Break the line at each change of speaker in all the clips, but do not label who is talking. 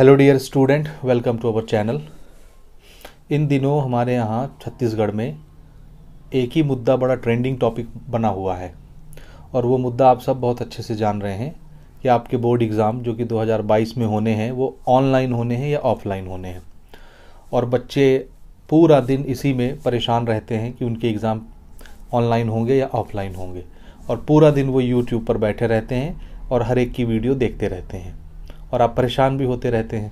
hello dear student welcome to our channel इन दिनों हमारे यहाँ छत्तीसगढ़ में एक ही मुद्दा बड़ा ट्रेंडिंग टॉपिक बना हुआ है और वो मुद्दा आप सब बहुत अच्छे से जान रहे हैं कि आपके बोर्ड एग्ज़ाम जो कि 2022 में होने हैं वो ऑनलाइन होने हैं या ऑफलाइन होने हैं और बच्चे पूरा दिन इसी में परेशान रहते हैं कि उनके एग्ज़ाम ऑनलाइन होंगे या ऑफलाइन होंगे और पूरा दिन वो यूट्यूब पर बैठे रहते हैं और हर एक की वीडियो देखते रहते हैं और आप परेशान भी होते रहते हैं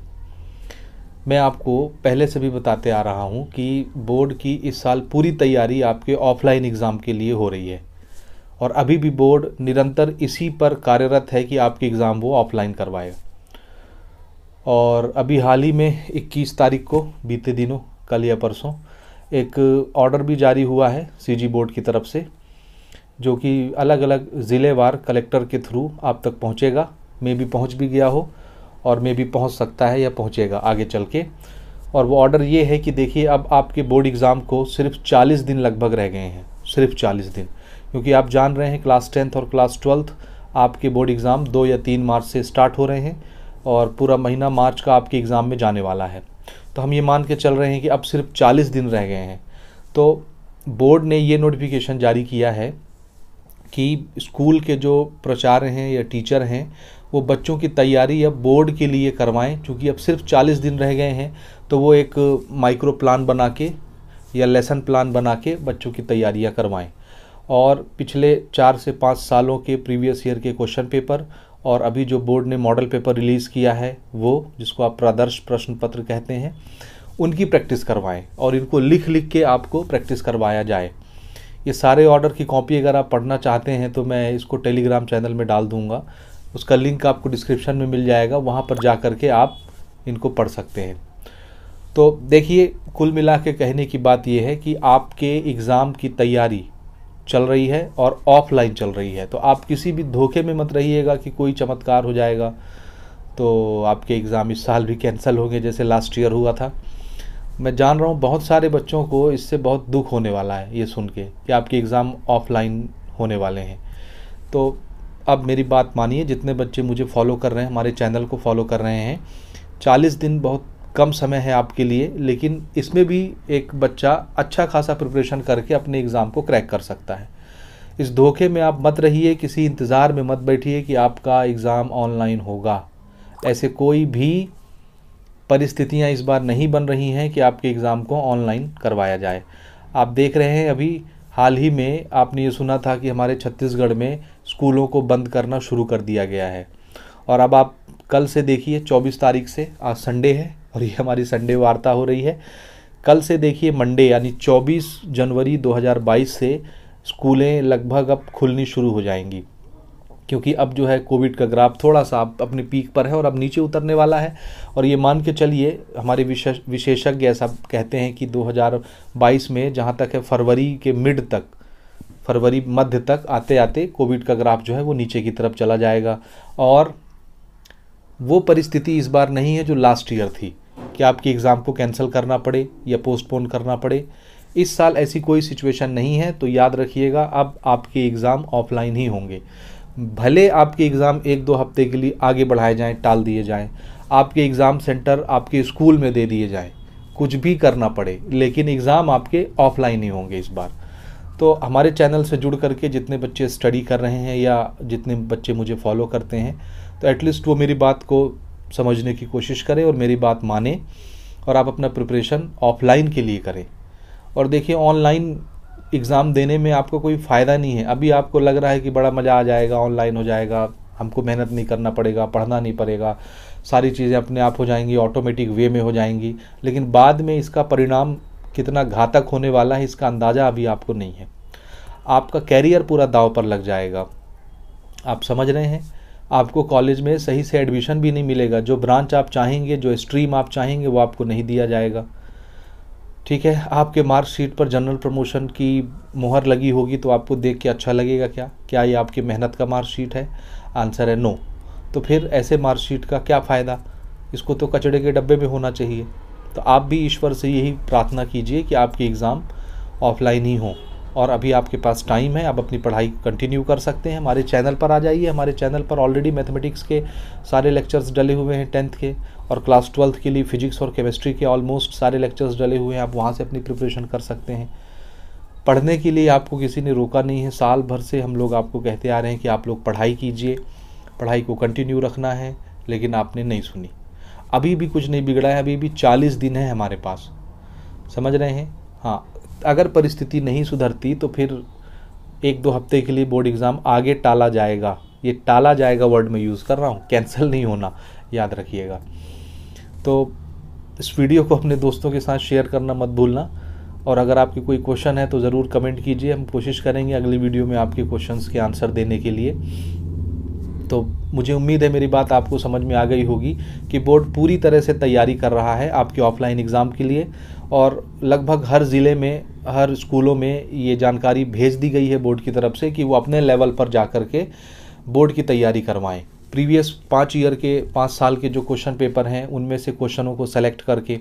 मैं आपको पहले से भी बताते आ रहा हूँ कि बोर्ड की इस साल पूरी तैयारी आपके ऑफलाइन एग्ज़ाम के लिए हो रही है और अभी भी बोर्ड निरंतर इसी पर कार्यरत है कि आपके एग्ज़ाम वो ऑफलाइन करवाए और अभी हाल ही में 21 तारीख को बीते दिनों कल या परसों एक ऑर्डर भी जारी हुआ है सीजी बोर्ड की तरफ से जो कि अलग अलग ज़िलेवार कलेक्टर के थ्रू आप तक पहुँचेगा मे भी पहुँच भी गया हो और मे भी पहुंच सकता है या पहुंचेगा आगे चल के और वो ऑर्डर ये है कि देखिए अब आपके बोर्ड एग्ज़ाम को सिर्फ 40 दिन लगभग रह गए हैं सिर्फ 40 दिन क्योंकि आप जान रहे हैं क्लास टेंथ और क्लास ट्वेल्थ आपके बोर्ड एग्ज़ाम दो या तीन मार्च से स्टार्ट हो रहे हैं और पूरा महीना मार्च का आपके एग्ज़ाम में जाने वाला है तो हम ये मान के चल रहे हैं कि अब सिर्फ चालीस दिन रह गए हैं तो बोर्ड ने ये नोटिफिकेशन जारी किया है कि स्कूल के जो प्रचार हैं या टीचर हैं वो बच्चों की तैयारी अब बोर्ड के लिए करवाएं क्योंकि अब सिर्फ 40 दिन रह गए हैं तो वो एक माइक्रो प्लान बना के या लेसन प्लान बना के बच्चों की तैयारियां करवाएं और पिछले चार से पाँच सालों के प्रीवियस ईयर के क्वेश्चन पेपर और अभी जो बोर्ड ने मॉडल पेपर रिलीज़ किया है वो जिसको आप प्रादर्श प्रश्न पत्र कहते हैं उनकी प्रैक्टिस करवाएं और इनको लिख लिख के आपको प्रैक्टिस करवाया जाए ये सारे ऑर्डर की कॉपी अगर आप पढ़ना चाहते हैं तो मैं इसको टेलीग्राम चैनल में डाल दूँगा उसका लिंक आपको डिस्क्रिप्शन में मिल जाएगा वहाँ पर जा कर के आप इनको पढ़ सकते हैं तो देखिए कुल मिला के कहने की बात यह है कि आपके एग्ज़ाम की तैयारी चल रही है और ऑफलाइन चल रही है तो आप किसी भी धोखे में मत रहिएगा कि कोई चमत्कार हो जाएगा तो आपके एग्ज़ाम इस साल भी कैंसिल होंगे जैसे लास्ट ईयर हुआ था मैं जान रहा हूँ बहुत सारे बच्चों को इससे बहुत दुख होने वाला है ये सुन के कि आपके एग्ज़ाम ऑफलाइन होने वाले हैं तो अब मेरी बात मानिए जितने बच्चे मुझे फॉलो कर रहे हैं हमारे चैनल को फॉलो कर रहे हैं चालीस दिन बहुत कम समय है आपके लिए लेकिन इसमें भी एक बच्चा अच्छा खासा प्रिपरेशन करके अपने एग्ज़ाम को क्रैक कर सकता है इस धोखे में आप मत रहिए किसी इंतज़ार में मत बैठिए कि आपका एग्ज़ाम ऑनलाइन होगा ऐसे कोई भी परिस्थितियां इस बार नहीं बन रही हैं कि आपके एग्ज़ाम को ऑनलाइन करवाया जाए आप देख रहे हैं अभी हाल ही में आपने ये सुना था कि हमारे छत्तीसगढ़ में स्कूलों को बंद करना शुरू कर दिया गया है और अब आप कल से देखिए 24 तारीख से आज संडे है और ये हमारी संडे वार्ता हो रही है कल से देखिए मंडे यानी 24 जनवरी 2022 से स्कूलें लगभग अब खुलनी शुरू हो जाएंगी क्योंकि अब जो है कोविड का ग्राफ थोड़ा सा अब अपने पीक पर है और अब नीचे उतरने वाला है और ये मान के चलिए हमारे विशेषज्ञ ऐसा कहते हैं कि 2022 में जहाँ तक है फरवरी के मिड तक फरवरी मध्य तक आते आते कोविड का ग्राफ जो है वो नीचे की तरफ चला जाएगा और वो परिस्थिति इस बार नहीं है जो लास्ट ईयर थी कि आपकी एग्ज़ाम को कैंसिल करना पड़े या पोस्टपोन करना पड़े इस साल ऐसी कोई सिचुएशन नहीं है तो याद रखिएगा अब आपके एग्ज़ाम ऑफलाइन ही होंगे भले आपके एग्ज़ाम एक दो हफ्ते के लिए आगे बढ़ाए जाएं टाल दिए जाएं आपके एग्ज़ाम सेंटर आपके स्कूल में दे दिए जाएं कुछ भी करना पड़े लेकिन एग्ज़ाम आपके ऑफलाइन ही होंगे इस बार तो हमारे चैनल से जुड़ करके जितने बच्चे स्टडी कर रहे हैं या जितने बच्चे मुझे फॉलो करते हैं तो एटलीस्ट वो मेरी बात को समझने की कोशिश करें और मेरी बात माने और आप अपना प्रिपरेशन ऑफलाइन के लिए करें और देखिए ऑनलाइन एग्ज़ाम देने में आपको कोई फ़ायदा नहीं है अभी आपको लग रहा है कि बड़ा मज़ा आ जाएगा ऑनलाइन हो जाएगा हमको मेहनत नहीं करना पड़ेगा पढ़ना नहीं पड़ेगा सारी चीज़ें अपने आप हो जाएंगी ऑटोमेटिक वे में हो जाएंगी लेकिन बाद में इसका परिणाम कितना घातक होने वाला है इसका अंदाज़ा अभी आपको नहीं है आपका कैरियर पूरा दाव पर लग जाएगा आप समझ रहे हैं आपको कॉलेज में सही से एडमिशन भी नहीं मिलेगा जो ब्रांच आप चाहेंगे जो स्ट्रीम आप चाहेंगे वो आपको नहीं दिया जाएगा ठीक है आपके मार्कशीट पर जनरल प्रमोशन की मुहर लगी होगी तो आपको देख के अच्छा लगेगा क्या क्या ये आपकी मेहनत का मार्कशीट है आंसर है नो तो फिर ऐसे मार्कशीट का क्या फ़ायदा इसको तो कचड़े के डब्बे में होना चाहिए तो आप भी ईश्वर से यही प्रार्थना कीजिए कि आपकी एग्ज़ाम ऑफलाइन ही हों और अभी आपके पास टाइम है आप अपनी पढ़ाई कंटिन्यू कर सकते हैं हमारे चैनल पर आ जाइए हमारे चैनल पर ऑलरेडी मैथमेटिक्स के सारे लेक्चर्स डले हुए हैं टेंथ के और क्लास ट्वेल्थ के लिए फिजिक्स और केमिस्ट्री के ऑलमोस्ट सारे लेक्चर्स डले हुए हैं आप वहाँ से अपनी प्रिपरेशन कर सकते हैं पढ़ने के लिए आपको किसी ने रोका नहीं है साल भर से हम लोग आपको कहते आ रहे हैं कि आप लोग पढ़ाई कीजिए पढ़ाई को कंटिन्यू रखना है लेकिन आपने नहीं सुनी अभी भी कुछ नहीं बिगड़ा है अभी भी चालीस दिन है हमारे पास समझ रहे हैं हाँ अगर परिस्थिति नहीं सुधरती तो फिर एक दो हफ्ते के लिए बोर्ड एग्ज़ाम आगे टाला जाएगा ये टाला जाएगा वर्ड में यूज़ कर रहा हूँ कैंसिल नहीं होना याद रखिएगा तो इस वीडियो को अपने दोस्तों के साथ शेयर करना मत भूलना और अगर आपके कोई क्वेश्चन है तो ज़रूर कमेंट कीजिए हम कोशिश करेंगे अगली वीडियो में आपके क्वेश्चंस के आंसर देने के लिए तो मुझे उम्मीद है मेरी बात आपको समझ में आ गई होगी कि बोर्ड पूरी तरह से तैयारी कर रहा है आपके ऑफलाइन एग्ज़ाम के लिए और लगभग हर ज़िले में हर स्कूलों में ये जानकारी भेज दी गई है बोर्ड की तरफ से कि वो अपने लेवल पर जा कर के बोर्ड की तैयारी करवाएं प्रीवियस पाँच ईयर के पाँच साल के जो क्वेश्चन पेपर हैं उनमें से क्वेश्चनों को सेलेक्ट करके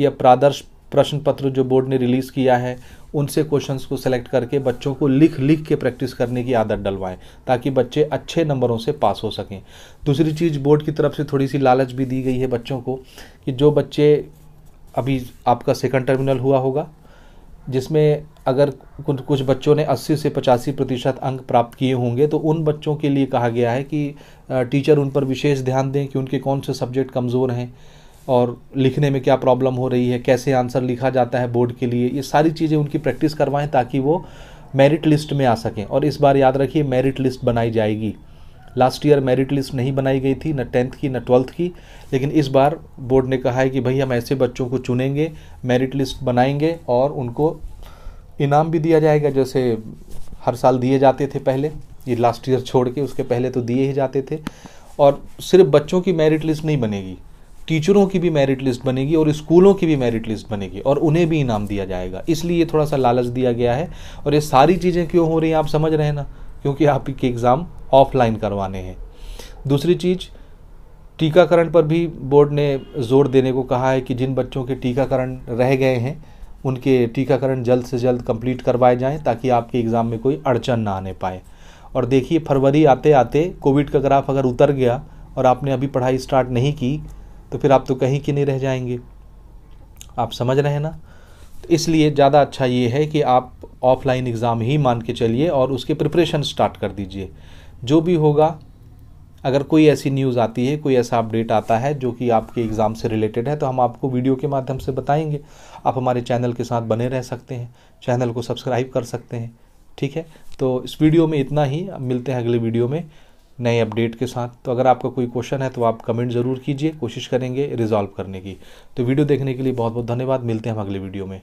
या प्रादर्श प्रश्न पत्र जो बोर्ड ने रिलीज़ किया है उनसे क्वेश्चंस को सेलेक्ट करके बच्चों को लिख लिख के प्रैक्टिस करने की आदत डलवाएं ताकि बच्चे अच्छे नंबरों से पास हो सकें दूसरी चीज़ बोर्ड की तरफ से थोड़ी सी लालच भी दी गई है बच्चों को कि जो बच्चे अभी आपका सेकंड टर्मिनल हुआ होगा जिसमें अगर कुछ बच्चों ने 80 से पचासी प्रतिशत अंक प्राप्त किए होंगे तो उन बच्चों के लिए कहा गया है कि टीचर उन पर विशेष ध्यान दें कि उनके कौन से सब्जेक्ट कमज़ोर हैं और लिखने में क्या प्रॉब्लम हो रही है कैसे आंसर लिखा जाता है बोर्ड के लिए ये सारी चीज़ें उनकी प्रैक्टिस करवाएं ताकि वो मेरिट लिस्ट में आ सकें और इस बार याद रखिए मेरिट लिस्ट बनाई जाएगी लास्ट ईयर मेरिट लिस्ट नहीं बनाई गई थी न टेंथ की न ट्वेल्थ की लेकिन इस बार बोर्ड ने कहा है कि भाई हम ऐसे बच्चों को चुनेंगे मेरिट लिस्ट बनाएंगे और उनको इनाम भी दिया जाएगा जैसे हर साल दिए जाते थे पहले ये लास्ट ईयर छोड़ के उसके पहले तो दिए ही जाते थे और सिर्फ बच्चों की मेरिट लिस्ट नहीं बनेगी टीचरों की भी मेरिट लिस्ट बनेगी और स्कूलों की भी मेरिट लिस्ट बनेगी और उन्हें भी इनाम दिया जाएगा इसलिए ये थोड़ा सा लालच दिया गया है और ये सारी चीज़ें क्यों हो रही हैं आप समझ रहे हैं ना क्योंकि आपकी एग्ज़ाम ऑफलाइन करवाने हैं दूसरी चीज़ टीकाकरण पर भी बोर्ड ने जोर देने को कहा है कि जिन बच्चों के टीकाकरण रह गए हैं उनके टीकाकरण जल्द से जल्द कंप्लीट करवाए जाएं ताकि आपके एग्ज़ाम में कोई अड़चन ना आने पाए और देखिए फरवरी आते आते कोविड का ग्राफ अगर उतर गया और आपने अभी पढ़ाई स्टार्ट नहीं की तो फिर आप तो कहीं के नहीं रह जाएंगे आप समझ रहे हैं ना तो इसलिए ज़्यादा अच्छा ये है कि आप ऑफलाइन एग्ज़ाम ही मान के चलिए और उसके प्रिपरेशन स्टार्ट कर दीजिए जो भी होगा अगर कोई ऐसी न्यूज़ आती है कोई ऐसा अपडेट आता है जो कि आपके एग्ज़ाम से रिलेटेड है तो हम आपको वीडियो के माध्यम से बताएंगे आप हमारे चैनल के साथ बने रह सकते हैं चैनल को सब्सक्राइब कर सकते हैं ठीक है तो इस वीडियो में इतना ही मिलते हैं अगले वीडियो में नए अपडेट के साथ तो अगर आपका कोई क्वेश्चन है तो आप कमेंट ज़रूर कीजिए कोशिश करेंगे रिजॉल्व करने की तो वीडियो देखने के लिए बहुत बहुत धन्यवाद मिलते हैं हम अगले वीडियो में